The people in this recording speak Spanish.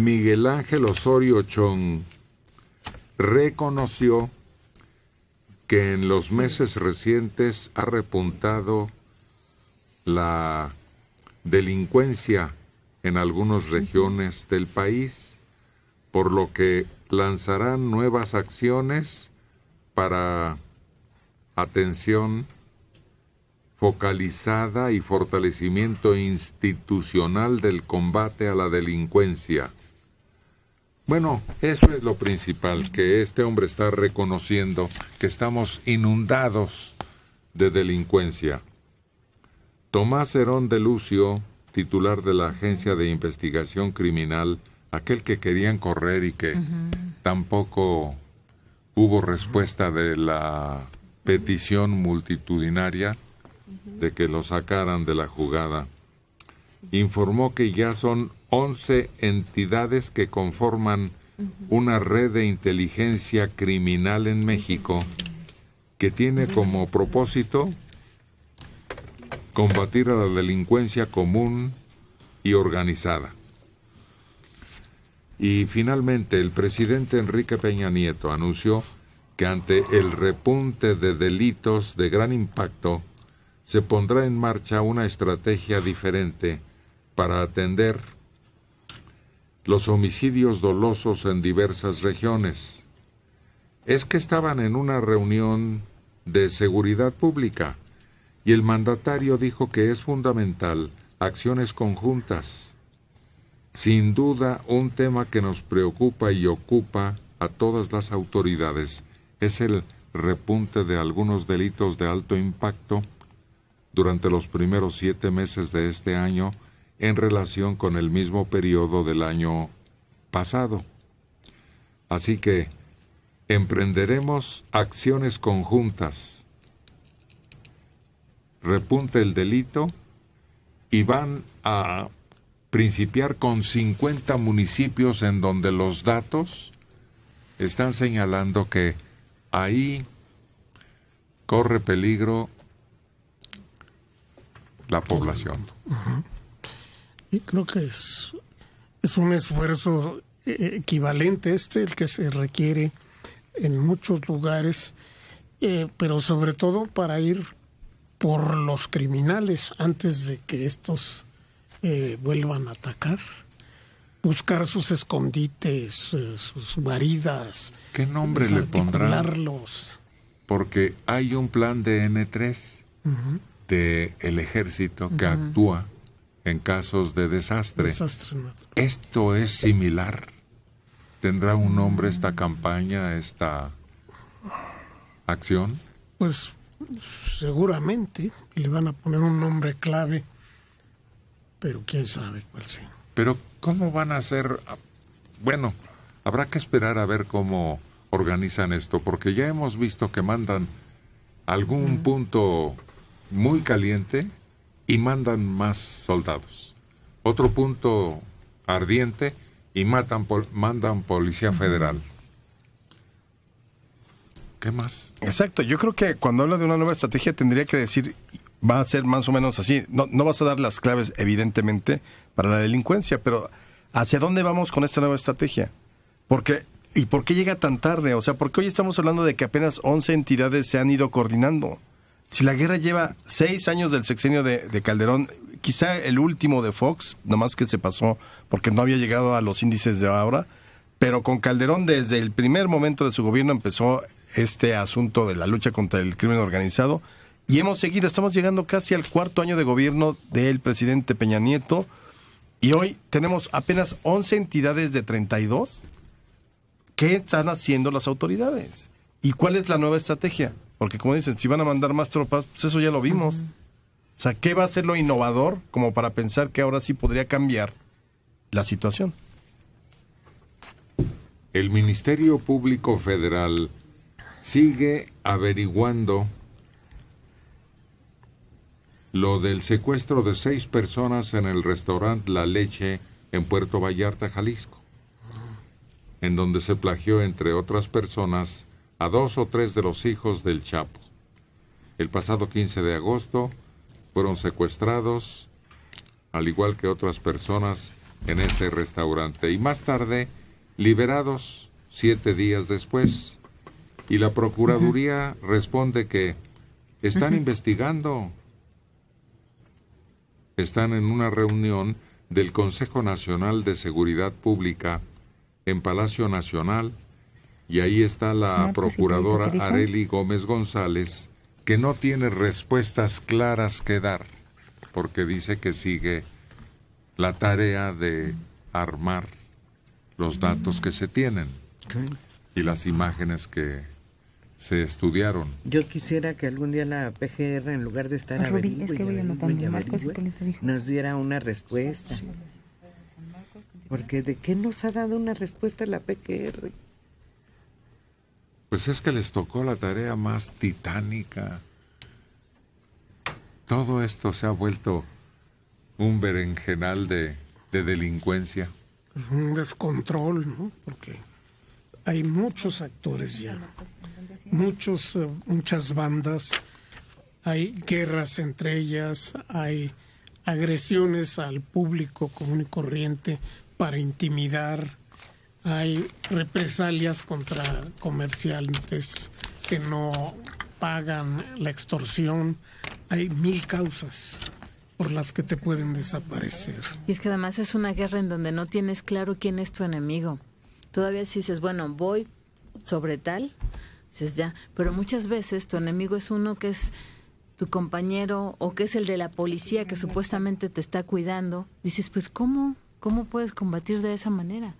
Miguel Ángel Osorio Chong reconoció que en los meses recientes ha repuntado la delincuencia en algunas regiones del país, por lo que lanzarán nuevas acciones para atención focalizada y fortalecimiento institucional del combate a la delincuencia. Bueno, eso es lo principal, que este hombre está reconociendo que estamos inundados de delincuencia. Tomás Herón de Lucio, titular de la Agencia de Investigación Criminal, aquel que querían correr y que tampoco hubo respuesta de la petición multitudinaria de que lo sacaran de la jugada, informó que ya son 11 entidades que conforman una red de inteligencia criminal en México que tiene como propósito combatir a la delincuencia común y organizada. Y finalmente, el presidente Enrique Peña Nieto anunció que ante el repunte de delitos de gran impacto, se pondrá en marcha una estrategia diferente para atender los homicidios dolosos en diversas regiones. Es que estaban en una reunión de seguridad pública y el mandatario dijo que es fundamental acciones conjuntas. Sin duda, un tema que nos preocupa y ocupa a todas las autoridades es el repunte de algunos delitos de alto impacto durante los primeros siete meses de este año en relación con el mismo periodo del año pasado. Así que emprenderemos acciones conjuntas. repunte el delito y van a principiar con 50 municipios en donde los datos están señalando que ahí corre peligro la población creo que es, es un esfuerzo eh, equivalente este, el que se requiere en muchos lugares, eh, pero sobre todo para ir por los criminales antes de que estos eh, vuelvan a atacar, buscar sus escondites, sus varidas. ¿Qué nombre le pondrán? Porque hay un plan de N3 de el ejército que actúa en casos de desastre. Esto es similar. ¿Tendrá un nombre esta mm. campaña, esta acción? Pues seguramente le van a poner un nombre clave, pero quién sabe cuál sea. Pero ¿cómo van a hacer? Bueno, habrá que esperar a ver cómo organizan esto, porque ya hemos visto que mandan algún mm. punto muy caliente y mandan más soldados. Otro punto ardiente y matan mandan policía federal. ¿Qué más? Exacto, yo creo que cuando habla de una nueva estrategia tendría que decir va a ser más o menos así. No, no vas a dar las claves, evidentemente, para la delincuencia, pero ¿hacia dónde vamos con esta nueva estrategia? Porque ¿Y por qué llega tan tarde? O sea, porque hoy estamos hablando de que apenas 11 entidades se han ido coordinando si la guerra lleva seis años del sexenio de, Calderón, quizá el último de Fox, nomás que se pasó porque no había llegado a los índices de ahora, pero con Calderón desde el primer momento de su gobierno empezó este asunto de la lucha contra el crimen organizado y hemos seguido, estamos llegando casi al cuarto año de gobierno del presidente Peña Nieto y hoy tenemos apenas 11 entidades de 32. ¿Qué están haciendo las autoridades? ¿Y cuál es la nueva estrategia? Porque como dicen, si van a mandar más tropas, pues eso ya lo vimos. O sea, ¿qué va a ser lo innovador como para pensar que ahora sí podría cambiar la situación? El Ministerio Público Federal sigue averiguando lo del secuestro de seis personas en el restaurante La Leche en Puerto Vallarta, Jalisco, en donde se plagió, entre otras personas, a dos o tres de los hijos del Chapo. El pasado 15 de agosto fueron secuestrados, al igual que otras personas, en ese restaurante y más tarde liberados siete días después. Y la Procuraduría responde que están investigando, están en una reunión del Consejo Nacional de Seguridad Pública en Palacio Nacional y ahí está la ah, pues procuradora Areli Gómez González, que no tiene respuestas claras que dar, porque dice que sigue la tarea de armar los datos que se tienen y las imágenes que se estudiaron. Yo quisiera que algún día la PGR, en lugar de estar nos diera una respuesta. Porque de qué nos ha dado una respuesta la PGR. Pues es que les tocó la tarea más titánica. Todo esto se ha vuelto un berenjenal de, delincuencia. Es un descontrol, ¿no? Porque hay muchos actores ya, muchos, eh, muchas bandas, hay guerras entre ellas, hay agresiones al público común y corriente para intimidar, hay represalias contra comerciantes que no pagan la extorsión. Hay mil causas por las que te pueden desaparecer. Y es que además es una guerra en donde no tienes claro quién es tu enemigo. Todavía si dices, bueno, voy sobre tal, dices ya, pero muchas veces tu enemigo es uno que es tu compañero o que es el de la policía que supuestamente te está cuidando. Dices, pues ¿cómo? ¿Cómo puedes combatir de esa manera?